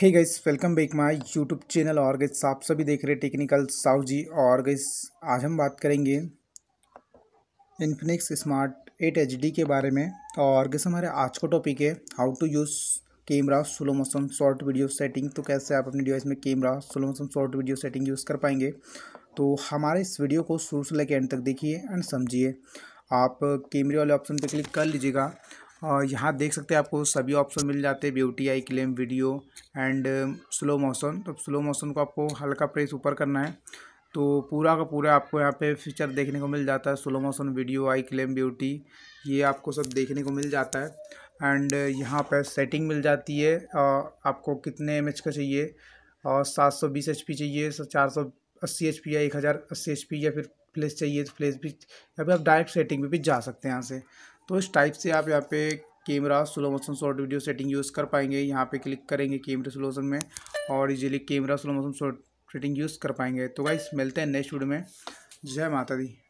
hey guys welcome back my YouTube channel और guys आप सभी देख रहे टेक्निकल साहु जी और गैस आज हम बात करेंगे इन्फिनिक्स स्मार्ट एट एच के बारे में और गैस हमारे आज का टॉपिक है how to use camera slow motion short video setting तो कैसे आप अपने डिवाइस में camera slow motion short video setting use कर पाएंगे तो हमारे इस वीडियो को शुरू से लेकर एंड तक देखिए एंड समझिए आप कैमरे वाले ऑप्शन पर क्लिक कर लीजिएगा और यहाँ देख सकते हैं आपको सभी ऑप्शन मिल जाते हैं ब्यूटी आई क्लेम वीडियो एंड स्लो मोशन तो स्लो मोशन को आपको हल्का प्रेस ऊपर करना है तो पूरा का पूरा आपको यहाँ पे फीचर देखने को मिल जाता है स्लो मोशन वीडियो आई क्लेम ब्यूटी ये आपको सब देखने को मिल जाता है एंड uh, यहाँ पर सेटिंग मिल जाती है आपको कितने एम का चाहिए और सात सौ बीस एच पी चाहिए चार सौ अस्सी एच पी या एक हज़ार अस्सी एच पी या फिर फ्लैश चाहिए तो फ्लैश भी या फिर आप डायरेक्ट सेटिंग में भी जा सकते हैं यहाँ से तो इस टाइप से आप यहाँ पे camera slow motion short video setting use कर पाएंगे यहाँ पे क्लिक करेंगे कैमरा स्लो मोशन में और easily camera slow motion short setting use कर पाएंगे तो गाइस मिलते हैं नेक्स्ट वीडियो में जय माता दी